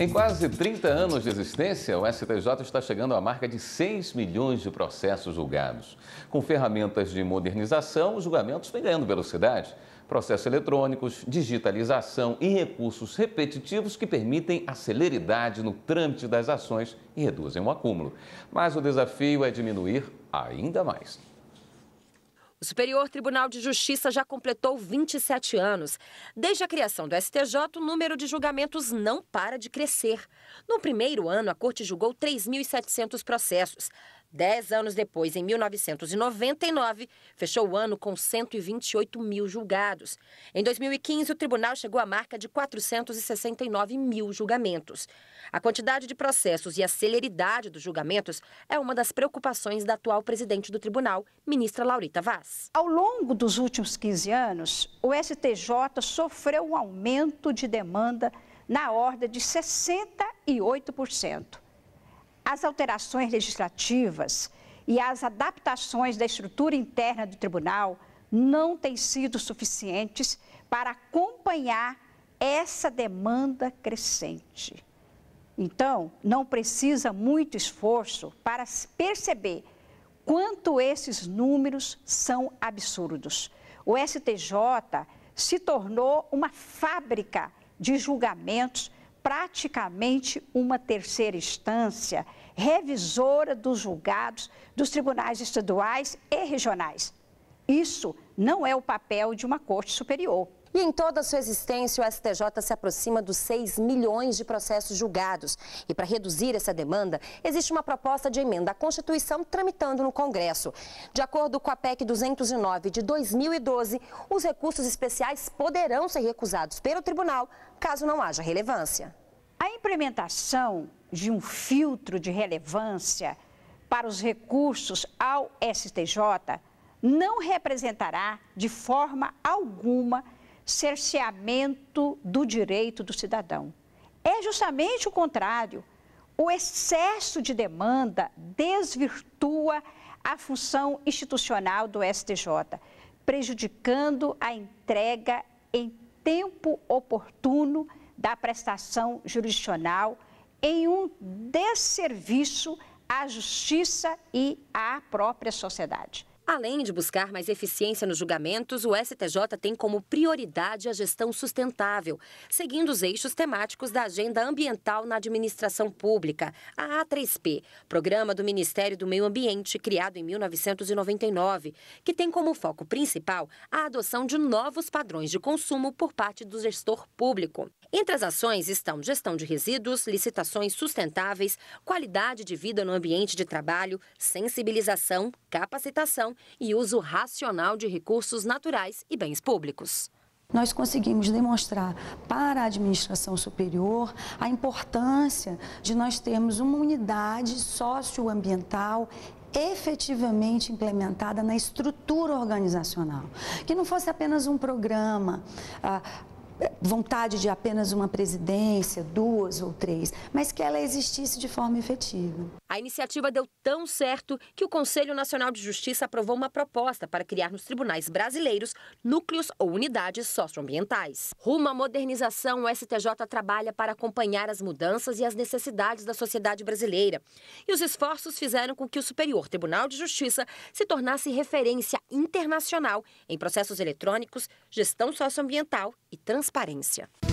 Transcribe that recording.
Em quase 30 anos de existência, o STJ está chegando à marca de 6 milhões de processos julgados. Com ferramentas de modernização, os julgamentos vêm ganhando velocidade. Processos eletrônicos, digitalização e recursos repetitivos que permitem a celeridade no trâmite das ações e reduzem o acúmulo. Mas o desafio é diminuir ainda mais. O Superior Tribunal de Justiça já completou 27 anos. Desde a criação do STJ, o número de julgamentos não para de crescer. No primeiro ano, a Corte julgou 3.700 processos. Dez anos depois, em 1999, fechou o ano com 128 mil julgados. Em 2015, o tribunal chegou à marca de 469 mil julgamentos. A quantidade de processos e a celeridade dos julgamentos é uma das preocupações da atual presidente do tribunal, ministra Laurita Vaz. Ao longo dos últimos 15 anos, o STJ sofreu um aumento de demanda na ordem de 68%. As alterações legislativas e as adaptações da estrutura interna do tribunal não têm sido suficientes para acompanhar essa demanda crescente. Então, não precisa muito esforço para perceber quanto esses números são absurdos. O STJ se tornou uma fábrica de julgamentos praticamente uma terceira instância revisora dos julgados dos tribunais estaduais e regionais. Isso não é o papel de uma corte superior. E em toda a sua existência, o STJ se aproxima dos 6 milhões de processos julgados. E para reduzir essa demanda, existe uma proposta de emenda à Constituição tramitando no Congresso. De acordo com a PEC 209 de 2012, os recursos especiais poderão ser recusados pelo tribunal caso não haja relevância. A implementação de um filtro de relevância para os recursos ao STJ não representará de forma alguma cerceamento do direito do cidadão. É justamente o contrário. O excesso de demanda desvirtua a função institucional do STJ, prejudicando a entrega em tempo oportuno da prestação jurisdicional em um desserviço à justiça e à própria sociedade. Além de buscar mais eficiência nos julgamentos, o STJ tem como prioridade a gestão sustentável, seguindo os eixos temáticos da Agenda Ambiental na Administração Pública, a A3P, programa do Ministério do Meio Ambiente criado em 1999, que tem como foco principal a adoção de novos padrões de consumo por parte do gestor público. Entre as ações estão gestão de resíduos, licitações sustentáveis, qualidade de vida no ambiente de trabalho, sensibilização, capacitação e uso racional de recursos naturais e bens públicos nós conseguimos demonstrar para a administração superior a importância de nós termos uma unidade socioambiental efetivamente implementada na estrutura organizacional, que não fosse apenas um programa. Ah, vontade de apenas uma presidência, duas ou três, mas que ela existisse de forma efetiva. A iniciativa deu tão certo que o Conselho Nacional de Justiça aprovou uma proposta para criar nos tribunais brasileiros núcleos ou unidades socioambientais. Rumo à modernização, o STJ trabalha para acompanhar as mudanças e as necessidades da sociedade brasileira. E os esforços fizeram com que o Superior Tribunal de Justiça se tornasse referência internacional em processos eletrônicos, gestão socioambiental e transparência transparência.